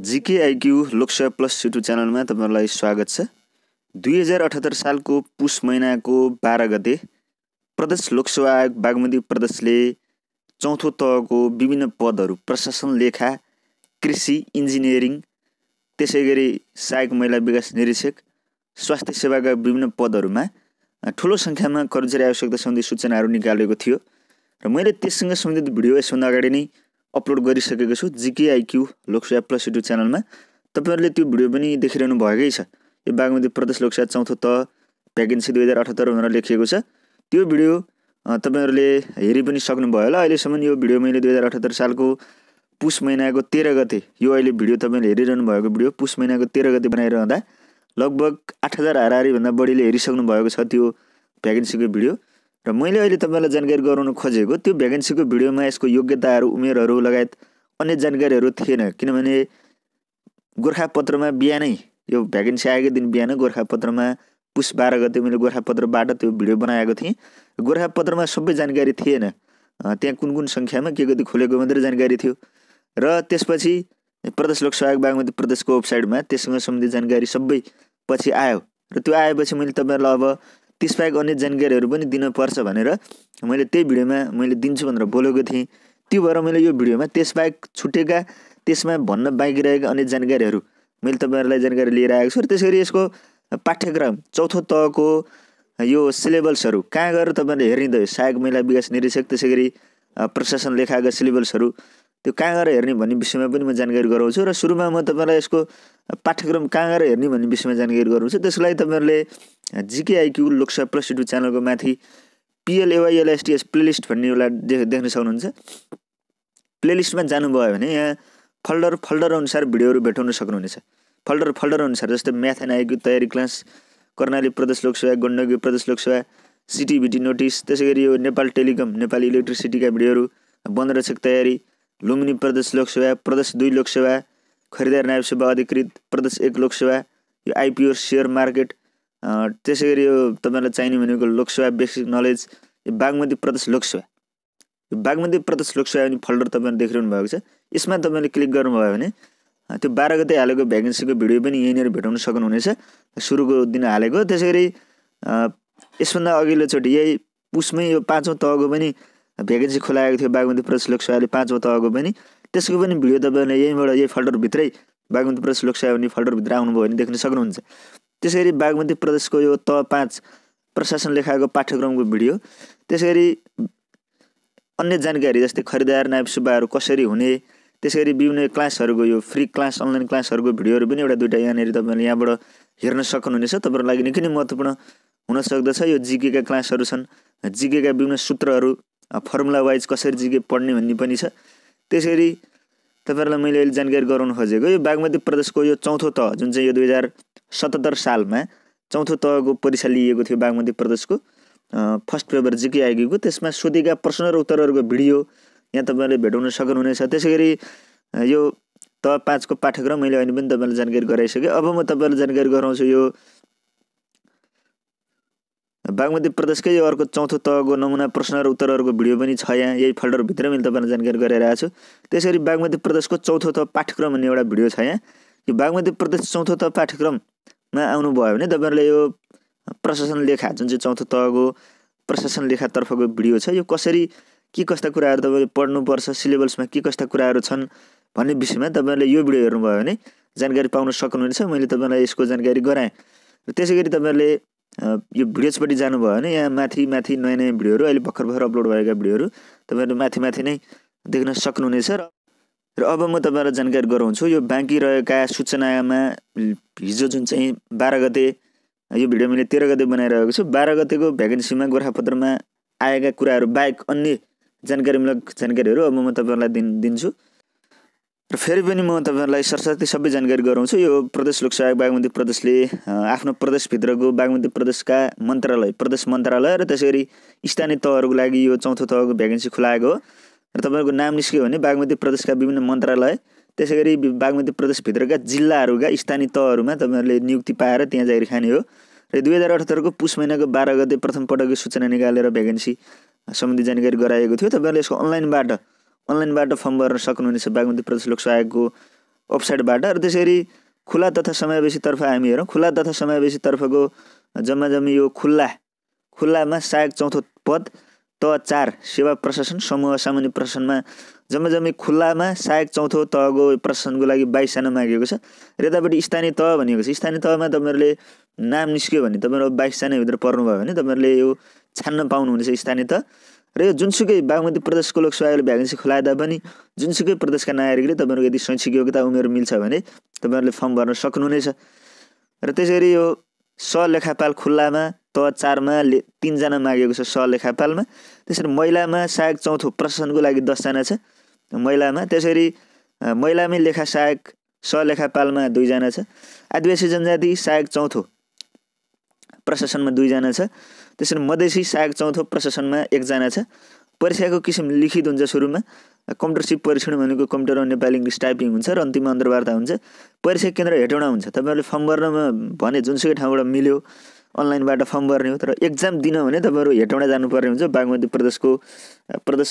जिकेआइक्यू Lok Sewa plus YouTube च्यानलमा तपाईँहरूलाई स्वागत छ दुई हजार अठहत्तर सालको पुष महिनाको बाह्र गते प्रदेश लोकसेवा आयोग बागमती प्रदेशले चौथो तहको विभिन्न पदहरू प्रशासन लेखा कृषि इन्जिनियरिङ त्यसै गरी सहायक महिला विकास निरीक्षक स्वास्थ्य सेवाका विभिन्न पदहरूमा ठुलो सङ्ख्यामा कर्मचारी आवश्यकता सम्बन्धी सूचनाहरू निकालेको थियो र मैले त्यससँग सम्बन्धित भिडियो यसभन्दा अगाडि नै अपलोड गरिसकेको छु जिकेआइक्यू लोकसेवा प्लस युट्युब च्यानलमा तपाईँहरूले त्यो भिडियो पनि देखिरहनु भएकै छ यो बागमती प्रदेश लोकसेवा चौथो त भ्याकेन्सी दुई हजार अठहत्तर भनेर लेखिएको छ त्यो भिडियो तपाईँहरूले हेरि पनि सक्नुभयो होला अहिलेसम्म यो भिडियो मैले दुई हजार अठहत्तर सालको पुस महिनाको तेह्र गते यो अहिले भिडियो तपाईँले हेरिरहनु भएको भिडियो पुस महिनाको तेह्र गते बनाइरहँदा लगभग आठ हजार हाराहारीभन्दा बढीले हेरिसक्नु भएको छ त्यो भ्याकेन्सीको भिडियो र मैले अहिले तपाईँलाई जानकारी गराउन खोजेको त्यो भ्याकेन्सीको भिडियोमा यसको योग्यताहरू उमेरहरू लगायत अन्य जानकारीहरू थिएन किनभने गोर्खापत्रमा बिहानै यो भ्याकेन्सी आएको दिन बिहान गोर्खापत्रमा पुस बाह्र गते मैले गोर्खापत्रबाट त्यो भिडियो बनाएको थिएँ गोर्खापत्रमा सबै जानकारी थिएन त्यहाँ कुन कुन सङ्ख्यामा के कति खोलेको मात्रै जानकारी थियो र त्यसपछि प्रदेश लोकसभा बागमती प्रदेशको वेबसाइटमा त्यससँग सम्बन्धी जानकारी सबै पछि आयो र त्यो आएपछि मैले तपाईँहरूलाई अब त्यसबाहेक अन्य जानकारीहरू पनि दिनुपर्छ भनेर मैले त्यही भिडियोमा मैले दिन्छु भनेर बोलेको थिएँ त्यो भएर मैले यो भिडियोमा त्यसबाहेक छुटेका त्यसमा भन्न बाँकी रहेका अन्य जानकारीहरू मैले तपाईँहरूलाई जानकारी लिएर आएको छु र गरी यसको पाठ्यक्रम चौथो तहको यो सिलेबसहरू कहाँ गएर तपाईँहरूले हेरिँदै सहायक महिला विकास निरीक्षक त्यसै गरी प्रशासन लेखाएका सिलेबसहरू त्यो कहाँ गएर हेर्ने भन्ने विषयमा पनि म जानकारी गराउँछु र सुरुमा म तपाईँलाई यसको पाठ्यक्रम कहाँ गएर हेर्ने भन्ने विषयमा जानकारी गराउँछु त्यसको लागि तपाईँहरूले जिकेआइक्यू लोकसभा प्लस युट्युब च्यानलको माथि पिएलएवाइएलएसटिएस प्लेलिस्ट भन्ने एउटा देख देख्न सक्नुहुन्छ प्लेलिस्टमा जानुभयो भने यहाँ फल्डर फल्डर अनुसार भिडियोहरू भेटाउन सक्नुहुनेछ फल्डर फल्डर अनुसार जस्तै म्याथ एन्ड आइक्यू तयारी क्लास कर्णाली प्रदेश लोकसेवा गण्डकी प्रदेश लोकसभा सिटिभिटी नोटिस त्यसै गरी यो नेपाल टेलिकम नेपाली इलेक्ट्रिसिटीका भिडियोहरू रक्षक तयारी लुम्बिनी प्रदेश लोकसभा प्रदेश दुई लोकसभा खरिदार नायब सेवा अधिकृत प्रदेश एक लोकसेवा यो आइपिओ सेयर मार्केट त्यसै गरी यो तपाईँलाई चाहिने भनेको लोकसेवा बेसिक नलेज यो बागमती प्रदेश लोकसेवा यो बागमती प्रदेश लोकसभा पनि फोल्डर तपाईँले देखिरहनु भएको छ यसमा तपाईँले क्लिक गर्नुभयो भने त्यो बाह्र गते हालेको भ्याकेन्सीको भिडियो पनि यहीँनिर भेटाउन सक्नुहुनेछ सुरुको दिन हालेको त्यसै गरी यसभन्दा अघिल्लोचोटि यही पुसमै यो पाँचौँ तहको पनि भ्याकेन्सी खोलाएको थियो बागमती प्रदेश लोकसभाले पाँचौँ तहको पनि त्यसको पनि भिडियो तपाईँहरूले यहीँबाट यही फोल्डरभित्रै बागमती प्रदेश लोकसेवा भन्ने फोल्डरभित्र आउनुभयो भने देख्न सक्नुहुन्छ त्यसै गरी बागमती प्रदेशको यो त पाँच प्रशासन लेखाएको पाठ्यक्रमको भिडियो त्यसै गरी अन्य जानकारी जस्तै खरिदार नायब सुब्बाहरू कसरी हुने त्यसै गरी विभिन्न क्लासहरूको यो फ्री क्लास अनलाइन क्लासहरूको भिडियोहरू पनि एउटा दुइटा यहाँनिर तपाईँले यहाँबाट हेर्न सक्नुहुनेछ तपाईँको लागि निकै नै महत्त्वपूर्ण हुन सक्दछ यो जिकेका क्लासहरू छन् जिकेका विभिन्न सूत्रहरू फर्मुला वाइज कसरी जिके पढ्ने भन्ने पनि छ त्यसै गरी तपाईँहरूलाई मैले अहिले जानकारी गराउन खोजेको यो बागमती प्रदेशको यो चौथो तह जुन चाहिँ यो दुई हजार सतहत्तर सालमा चौथो तहको परीक्षा लिएको थियो बागमती प्रदेशको फर्स्ट पेपर जिके आइगएको त्यसमा सोधेका प्रश्न र उत्तरहरूको भिडियो यहाँ तपाईँहरूले भेटाउन सक्नुहुनेछ त्यसै गरी यो तह पाँचको पाठ्यक्रम मैले अहिले पनि तपाईँलाई जानकारी गराइसकेँ अब म तपाईँलाई जानकारी गराउँछु यो बागमती प्रदेशकै अर्को चौथो तहको नमुना प्रश्न र उत्तरहरूको भिडियो पनि छ यहाँ यही भित्र मैले तपाईँलाई जानकारी गराइरहेको छु त्यसै गरी बागमती प्रदेशको चौथो तह पाठ्यक्रम भन्ने एउटा भिडियो छ यहाँ यो बागमती प्रदेश चौथो तह पाठ्यक्रममा आउनुभयो भने तपाईँहरूले यो प्रशासन लेखा जुन चाहिँ चौथो तहको प्रशासन लेखातर्फको भिडियो छ यो कसरी के कस्ता कुराहरू तपाईँले पढ्नुपर्छ सिलेबसमा के कस्ता कुराहरू छन् भन्ने विषयमा तपाईँहरूले यो भिडियो हेर्नुभयो भने जानकारी पाउन सक्नुहुनेछ मैले तपाईँलाई यसको जानकारी गराएँ र त्यसै गरी तपाईँहरूले यो भिडियोजपट्टि जानुभयो भने यहाँ माथि माथि नयाँ नयाँ भिडियोहरू अहिले भर्खर भर्खर अपलोड भएका भिडियोहरू तपाईँहरू माथि माथि नै देख्न सक्नुहुनेछ र र अब म तपाईँलाई जानकारी गराउँछु यो बाँकी रहेका सूचनामा हिजो जुन चाहिँ बाह्र गते यो भिडियो मैले तेह्र गते बनाइरहेको छु बाह्र गतेको भ्याकेन्सीमा गोर्खापत्रमा आएका कुराहरू बाहेक अन्य जानकारीमूलक जानकारीहरू अब म तपाईँहरूलाई दिन दिन्छु र फेरि पनि म तपाईँहरूलाई सरस्वती सबै जानकारी गराउँछु यो प्रदेश लोकसेवा बागमती प्रदेशले आफ्नो प्रदेशभित्रको बागमती प्रदेशका मन्त्रालय प्रदेश मन्त्रालय र त्यसै गरी स्थानीय तहहरूको लागि यो चौथो तहको भ्याकेन्सी खुलाएको हो र तपाईँहरूको नाम निस्क्यो भने बागमती प्रदेशका विभिन्न मन्त्रालय त्यसै गरी बागमती प्रदेशभित्रका जिल्लाहरूका स्थानीय तहहरूमा तपाईँहरूले नियुक्ति पाएर त्यहाँ जागिर खाने हो र दुई हजार अठहत्तरको पुष महिनाको बाह्र गते प्रथम पटकको सूचना निकालेर भ्याकेन्सी सम्बन्धी जानकारी गराएको थियो तपाईँहरूले यसको अनलाइनबाट अनलाइनबाट फर्म भर्न सक्नुहुनेछ बागमती प्रदेश लोक सहायकको वेबसाइटबाट र त्यसरी खुला तथा समावेशीतर्फ हामी हेरौँ खुला तथा समावेशीतर्फको जम्मा जम्मी यो खुल्ला खुल्लामा सहायक चौथो पद त चार सेवा प्रशासन समूह सामान्य प्रशासनमा जम्मा जम्मी खुल्लामा सहायक चौथो तहको प्रशासनको लागि बाइसजना मागेको छ र यतापट्टि स्थानीय तह भनेको छ स्थानीय तहमा तपाईँहरूले नाम निस्क्यो भने तपाईँहरू बाइसजनाभित्र पर्नुभयो भने तपाईँहरूले यो छान्न पाउनुहुनेछ स्थानीय तह र यो जुनसुकै बागमती प्रदेशको लोकसभा आयोगले भ्याकेन्सी खुलाए तापनि जुनसुकै प्रदेशका नागरिकले तपाईँहरूको यदि शैक्षिक योग्यता उमेर मिल्छ भने तपाईँहरूले फर्म भर्न सक्नुहुनेछ र त्यसरी यो स लेखापाल खुल्लामा त चारमा ले तिनजना मागेको छ स लेखापालमा त्यसरी महिलामा सहायक चौथो प्रशासनको लागि दसजना छ महिलामा त्यसरी महिलामै लेखा सहायक स लेखापालमा दुईजना छ आदिवासी जनजाति सहायक चौथो प्रशासनमा दुईजना छ त्यसरी मधेसी सहायक चौथो प्रशासनमा एकजना छ परीक्षाको किसिम लिखित हुन्छ सुरुमा कम्प्युटरसिप परीक्षण भनेको कम्प्युटर नेपाली इङ्ग्लिस हुन्छ र अन्तिम अन्तर्वार्ता हुन्छ परीक्षा केन्द्र हेटौँडा हुन्छ तपाईँहरूले फर्म भर्नमा भने जुनसुकै ठाउँबाट मिल्यो अनलाइनबाट फर्म भर्ने हो तर एक्जाम दिन भने तपाईँहरू हेटौँडा जानुपर्ने हुन्छ बागमती प्रदेशको प्रदेश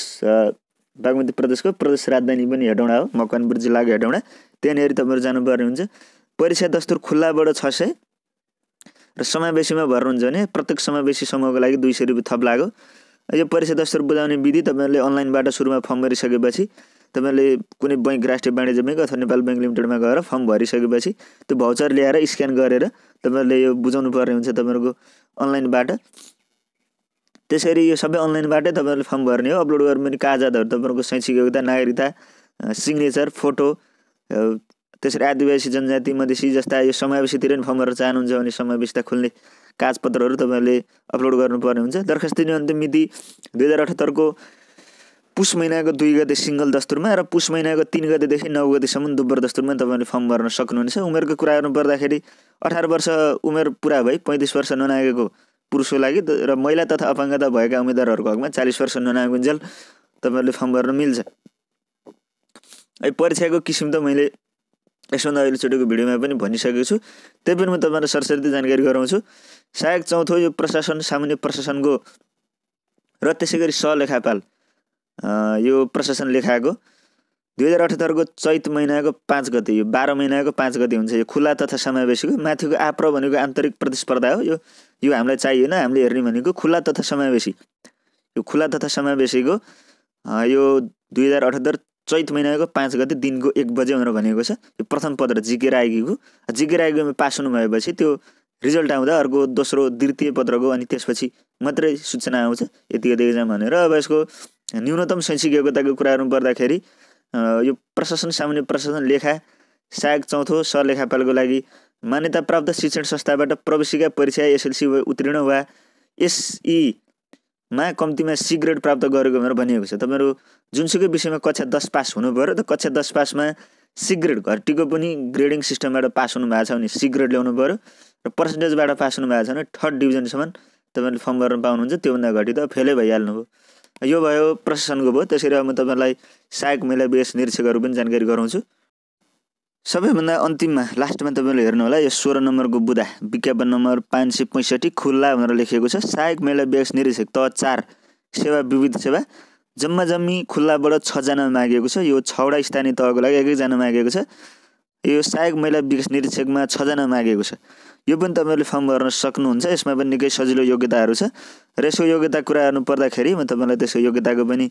बागमती प्रदेशको प्रदेश राजधानी पनि हेटौँडा हो मकवानपुर जिल्लाको हेटौँडा त्यहाँनिर तपाईँहरू जानुपर्ने हुन्छ परीक्षा दस्तुर खुल्लाबाट छ सय र समावेशीमा भर्नुहुन्छ भने प्रत्येक समावेशी समूहको लागि दुई सय रुपियाँ थप लाग्यो यो परिषद स्तर बुझाउने विधि तपाईँहरूले अनलाइनबाट सुरुमा फर्म भरिसकेपछि तपाईँहरूले कुनै बैङ्क राष्ट्रिय वाणिज्य ब्याङ्क अथवा नेपाल ब्याङ्क लिमिटेडमा गएर फर्म भरिसकेपछि त्यो भाउचर ल्याएर स्क्यान गरेर तपाईँहरूले यो बुझाउनु पर्ने हुन्छ तपाईँहरूको अनलाइनबाट त्यसरी यो सबै अनलाइनबाटै तपाईँहरूले फर्म भर्ने हो अपलोड गर्नु पनि कागजातहरू तपाईँहरूको शैक्षिक योग्यता नागरिकता सिग्नेचर फोटो त्यसरी आदिवासी जनजाति मधेसी जस्ता यो समावेशीतिर नि फर्म गर्न चाहनुहुन्छ भने समावेशता खोल्ने कागजपत्रहरू तपाईँहरूले अपलोड गर्नुपर्ने हुन्छ दिने अन्तिम मिति दुई हजार अठहत्तरको पुष महिनाको दुई गते सिङ्गल दस्तुरमा र पुष महिनाको तिन गतेदेखि नौ गतेसम्म दुब्बर दस्तुरमा तपाईँहरूले फर्म भर्न सक्नुहुनेछ उमेरको कुरा गर्नुपर्दाखेरि पर्दाखेरि अठार वर्ष उमेर पुरा भई पैँतिस वर्ष ननागेको पुरुषको लागि र महिला तथा अपाङ्गता भएका उम्मेद्वारहरूको हकमा चालिस वर्ष ननागुन्जेल तपाईँहरूले फर्म भर्न मिल्छ है परीक्षाको किसिम त मैले यसभन्दा अहिलेचोटिको भिडियोमा पनि भनिसकेको छु त्यही पनि म तपाईँलाई सरसर्ती जानकारी गराउँछु सहायक चौथो यो प्रशासन सामान्य प्रशासनको र त्यसै गरी सलेखापाल यो प्रशासन लेखाएको दुई हजार अठहत्तरको चैत महिनाको पाँच गते यो बाह्र महिनाको पाँच गते हुन्छ यो खुला तथा समावेशीको माथिको आप्र भनेको आन्तरिक प्रतिस्पर्धा हो यो यो हामीलाई चाहिएन हामीले हेर्ने भनेको खुला तथा समावेशी यो खुला तथा समावेशीको यो दुई हजार अठहत्तर चैत महिनाको पाँच गते दिनको एक बजे भनेर भनेको छ यो प्रथम पत्र जिकेर आइगीको जिकेर पास हुनु भएपछि त्यो रिजल्ट आउँदा अर्को दोस्रो द्वितीय पत्रको अनि त्यसपछि मात्रै सूचना आउँछ यति यति एक्जाम भनेर अब यसको न्यूनतम शैक्षिक योग्यताको कुराहरू पर्दाखेरि यो प्रशासन सामान्य प्रशासन लेखा सहायक चौथो सरलेखापालको लागि मान्यता प्राप्त शिक्षण संस्थाबाट प्रवेशिका परीक्षा एसएलसी वा उत्तीर्ण वा एसई मा कम्तीमा सी ग्रेड प्राप्त गरेको भनेर भनिएको छ तपाईँहरू जुनसुकै विषयमा कक्षा दस पास हुनु पऱ्यो त कक्षा दस पासमा सी ग्रेड घटीको पनि ग्रेडिङ सिस्टमबाट पास हुनुभएको छ भने सी ग्रेड ल्याउनु पऱ्यो र पर्सेन्टेजबाट पास हुनुभएको छ भने थर्ड डिभिजनसम्म तपाईँले फर्म गर्न पाउनुहुन्छ त्योभन्दा घटी त फेलै भइहाल्नु भइहाल्नुभयो यो भयो प्रशासनको भयो त्यसरी अब म तपाईँलाई सहायक महिला बिएस निरीक्षकहरू पनि जानकारी गराउँछु सबैभन्दा अन्तिममा लास्टमा तपाईँले हेर्नु होला यो सोह्र नम्बरको बुधा विज्ञापन नम्बर पाँच सय पैँसठी खुल्ला भनेर लेखिएको छ सहायक मेला व्यवस्था निरीक्षक तह चार सेवा विविध सेवा जम्मा जम्मी खुल्लाबाट छजना मागेको छ यो छवटा स्थानीय तहको लागि एक एकजना मागेको छ यो सहायक महिला विकास निरीक्षकमा छजना मागेको छ यो पनि तपाईँहरूले फर्म भर्न सक्नुहुन्छ यसमा पनि निकै सजिलो योग्यताहरू छ र यसको योग्यता कुरा गर्नु पर्दाखेरि म तपाईँलाई त्यसको योग्यताको पनि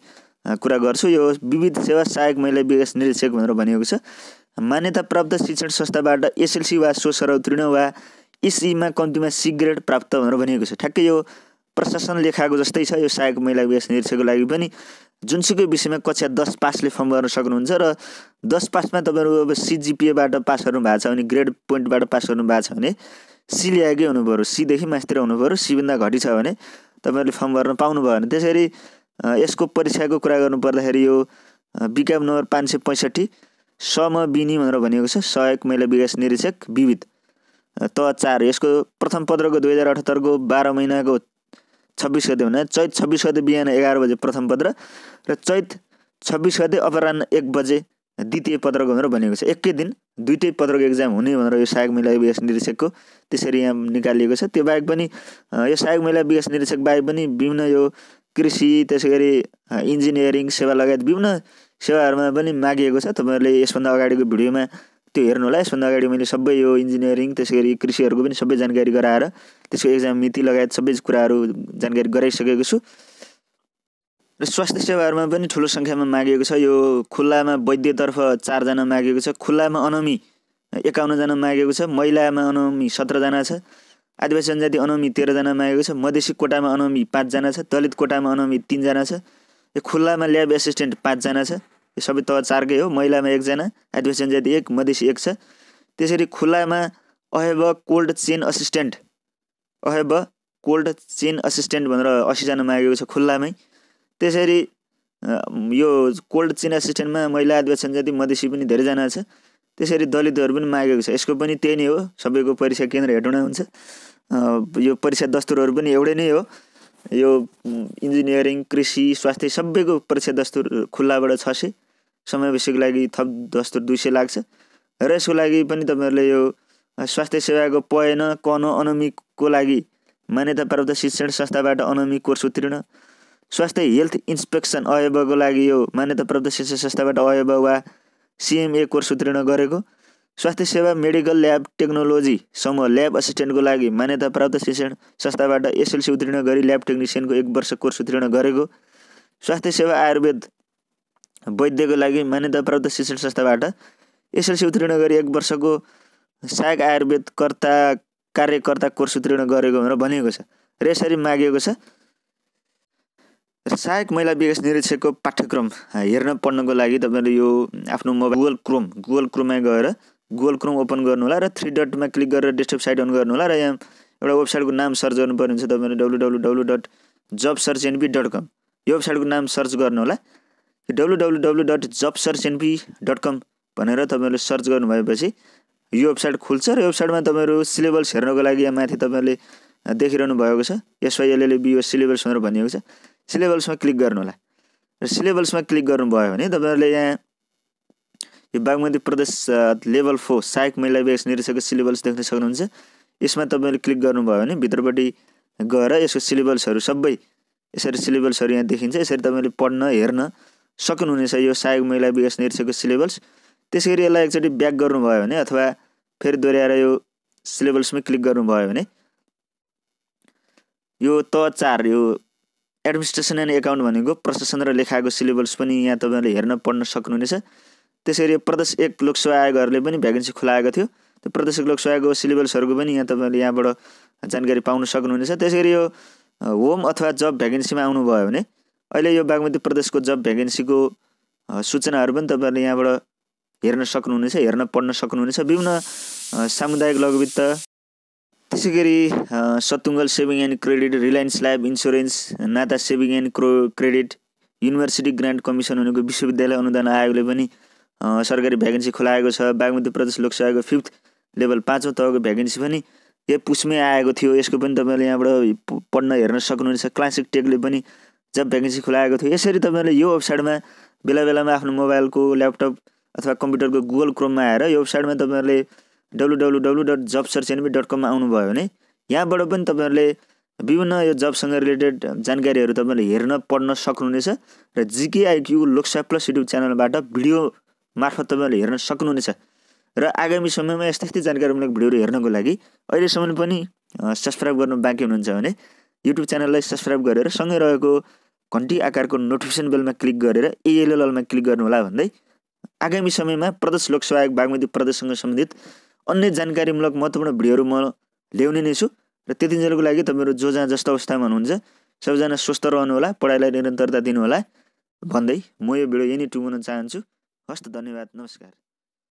कुरा गर्छु यो विविध सेवा सहायक महिला विकास निरीक्षक भनेर भनिएको छ मान्यता प्राप्त शिक्षण संस्थाबाट एसएलसी वा सोसर उत्तीर्ण वा एसईमा कम्तीमा सी ग्रेड प्राप्त भनेर भनिएको छ ठ्याक्कै यो प्रशासन लेखाएको जस्तै छ यो सहायक महिला विकास निरीक्षकको लागि पनि जुनसुकै विषयमा कक्षा दस पासले फर्म गर्न सक्नुहुन्छ र दस पासमा तपाईँहरू अब सिजिपिएबाट पास गर्नु भएको छ भने ग्रेड पोइन्टबाट पास गर्नु भएको छ भने सी ल्याएकै हुनु पऱ्यो सीदेखि मासतिर हुनु पऱ्यो सीभन्दा घटी छ भने तपाईँहरूले फर्म गर्न पाउनुभयो भने त्यसरी यसको परीक्षाको कुरा गर्नुपर्दाखेरि यो विज्ञापन नम्बर पाँच सय पैँसठी समविनी भनेर भनेको छ सहायक महिला विकास निरीक्षक विविध त चार यसको प्रथम पत्रको दुई हजार अठहत्तरको बाह्र महिनाको छब्बिस गते भने चैत छब्बिस गते बिहान एघार बजे प्रथम पत्र र चैत छब्बिस गते अपराह एक बजे द्वितीय पत्रको भनेर भनेको छ एकै दिन दुइटै पत्रको एक्जाम हुने भनेर यो सहायक महिला विकास निरीक्षकको त्यसरी यहाँ निकालिएको छ त्यो बाहेक पनि यो सहायक महिला विकास निरीक्षक बाहेक पनि विभिन्न यो कृषि त्यसै गरी इन्जिनियरिङ सेवा लगायत विभिन्न सेवाहरूमा पनि मागिएको छ तपाईँहरूले यसभन्दा अगाडिको भिडियोमा त्यो हेर्नु होला यसभन्दा अगाडि मैले सबै यो इन्जिनियरिङ त्यसै गरी कृषिहरूको पनि सबै जानकारी गराएर त्यसको एक्जाम मिति लगायत सबै कुराहरू जानकारी गराइसकेको छु र स्वास्थ्य सेवाहरूमा पनि ठुलो सङ्ख्यामा मागिएको छ यो खुल्लामा वैद्यतर्फ चारजना मागेको छ खुल्लामा अनमी एकाउन्नजना मागेको छ महिलामा अनमी सत्रजना छ आदिवासी जनजाति अनमी तेह्रजना मागेको छ मधेसी कोटामा अनमी पाँचजना छ दलित कोटामा अनमी तिनजना छ यो खुल्लामा ल्याब एसिस्टेन्ट पाँचजना छ यो सबै तह चारकै हो महिलामा एकजना आदिवासी जनजाति एक मधेसी एक छ त्यसरी खुलामा अहेब कोल्ड चेन असिस्टेन्ट अहेब कोल्ड चेन असिस्टेन्ट भनेर असीजना मागेको छ खुल्लामै त्यसरी यो कोल्ड चेन असिस्टेन्टमा महिला आदिवासी जनजाति मधेसी पनि धेरैजना छ त्यसरी दलितहरू पनि मागेको छ यसको पनि त्यही नै हो सबैको परीक्षा केन्द्र हेटौँडा हुन्छ यो परीक्षा दस्तुरहरू पनि एउटै नै हो यो इन्जिनियरिङ कृषि स्वास्थ्य सबैको परीक्षा दस्तुर खुल्लाबाट छ सय समावेशीको लागि थप दस्तुर दुई सय लाग्छ र यसको लागि पनि तपाईँहरूले यो स्वास्थ्य सेवाको पएन कन अनमीको लागि मान्यता प्राप्त शिक्षण संस्थाबाट अनमी कोर्स उत्तीर्ण स्वास्थ्य हेल्थ इन्सपेक्सन अयवको लागि यो मान्यता प्राप्त शिक्षण संस्थाबाट अयव वा सिएमए कोर्स उत्तीर्ण गरेको स्वास्थ्य सेवा मेडिकल ल्याब टेक्नोलोजी समूह ल्याब असिस्टेन्टको लागि मान्यता प्राप्त शिक्षण संस्थाबाट एसएलसी उत्तीर्ण गरी ल्याब टेक्निसियनको एक वर्ष कोर्स उत्तीर्ण गरेको स्वास्थ्य सेवा आयुर्वेद वैद्यको लागि मान्यता प्राप्त शिक्षण संस्थाबाट एसएलसी उत्तीर्ण गरी एक वर्षको सहायक आयुर्वेदकर्ता कार्यकर्ता कोर्स उत्तीर्ण गरेको भनेर भनिएको छ र यसरी मागिएको छ सहायक महिला विकास निरीक्षकको पाठ्यक्रम हेर्न पढ्नको लागि तपाईँले यो आफ्नो मोबाइल गुगल क्रोम गुगल क्रोममा गएर गुगल क्रोम ओपन गर्नुहोला र थ्री डटमा क्लिक गरेर डेस्कटप साइट अन गर्नुहोला र यहाँ एउटा वेबसाइटको नाम सर्च गर्नुपर्ने हुन्छ तपाईँले W W W dot job search NP dot com यो वेबसाइटको नाम सर्च गर्नुहोला W W W dot job search NP dot com भनेर तपाईँहरूले सर्च गर्नु भएपछि यो वेबसाइट खुल्छ र वेबसाइटमा तपाईँहरू सिलेबस हेर्नको लागि यहाँ माथि तपाईँहरूले देखिरहनु भएको छ एसवाइएलएलए बिओ सिलेबस भनेर भनिएको छ सिलेबसमा क्लिक गर्नुहोला र सिलेबसमा क्लिक गर्नुभयो भने तपाईँहरूले यहाँ यो बागमती प्रदेश लेभल फोर सहायक महिला विकास निर्देशकको सिलेबस देख्न सक्नुहुन्छ यसमा तपाईँले क्लिक गर्नुभयो भने भित्रपट्टि गएर यसको सिलेबसहरू सबै यसरी सिलेबसहरू यहाँ देखिन्छ यसरी तपाईँले पढ्न हेर्न सक्नुहुनेछ यो सहायक महिला विकास निर्देशकको सिलेबस त्यस गरी यसलाई एकचोटि ब्याक गर्नुभयो भने अथवा फेरि दोहोऱ्याएर यो सिलेबसमै क्लिक गर्नुभयो भने यो त चार यो एडमिनिस्ट्रेसन एन्ड एकाउन्ट भनेको प्रशासन र लेखाको सिलेबस पनि यहाँ तपाईँहरूले हेर्न पढ्न सक्नुहुनेछ त्यसरी प्रदेश एक लोकसेवा आयोगहरूले पनि भ्याकेन्सी खुलाएको थियो त्यो प्रदेश एक लोकसेवा आयोगको सिलेबसहरूको पनि यहाँ तपाईँले यहाँबाट जानकारी पाउन सक्नुहुनेछ त्यसरी यो होम अथवा जब भ्याकेन्सीमा आउनुभयो भने अहिले यो बागमती प्रदेशको जब भ्याकेन्सीको सूचनाहरू पनि तपाईँहरूले यहाँबाट हेर्न सक्नुहुनेछ हेर्न पढ्न सक्नुहुनेछ विभिन्न सामुदायिक लघुवित्त त्यसै गरी Satungal saving and credit Reliance life insurance Nata saving and क्रो क्रेडिट युनिभर्सिटी ग्रान्ट कमिसन भनेको विश्वविद्यालय अनुदान आयोगले पनि सरकारी भ्याकेन्सी खुलाएको छ बागमती प्रदेश लोकसभाको फिफ्थ लेभल पाँचौँ तहको भ्याकेन्सी पनि यही पुसमै आएको थियो यसको पनि तपाईँले यहाँबाट पढ्न हेर्न सक्नुहुनेछ क्लासिक टेकले पनि जब भ्याकेन्सी खुलाएको थियो यसरी तपाईँहरूले यो वेबसाइटमा बेला बेलामा आफ्नो मोबाइलको ल्यापटप अथवा कम्प्युटरको गुगल क्रोममा आएर यो वेबसाइटमा तपाईँहरूले W W W dot job search NB dot कममा आउनुभयो भने यहाँबाट पनि तपाईँहरूले विभिन्न यो जबसँग रिलेटेड जानकारीहरू तपाईँहरूले हेर्न पढ्न सक्नुहुनेछ र जिकेआइक्यू लोकसभा प्लस युट्युब च्यानलबाट भिडियो मार्फत तपाईँहरूले हेर्न सक्नुहुनेछ र आगामी समयमा यस्तै यस्तै जानकारीमूलक भिडियोहरू हेर्नको लागि अहिलेसम्म पनि सब्सक्राइब गर्नु बाँकी हुनुहुन्छ भने युट्युब च्यानललाई सब्सक्राइब गरेर सँगै रहेको घन्टी आकारको नोटिफिकेसन बेलमा क्लिक गरेर एएलएलमा क्लिक गर्नुहोला भन्दै आगामी समयमा प्रदेश लोकसभा बागमती प्रदेशसँग सम्बन्धित अन्य जानकारीमूलक महत्त्वपूर्ण भिडियोहरू म ल्याउने नै छु र त्यतिजनाको लागि तपाईँहरू जो जहाँ जस्तो अवस्थामा हुनुहुन्छ सबैजना स्वस्थ रहनुहोला पढाइलाई निरन्तरता दिनुहोला भन्दै म यो भिडियो यही नै टुङ्गाउन चाहन्छु हस्त धन्यवाद नमस्कार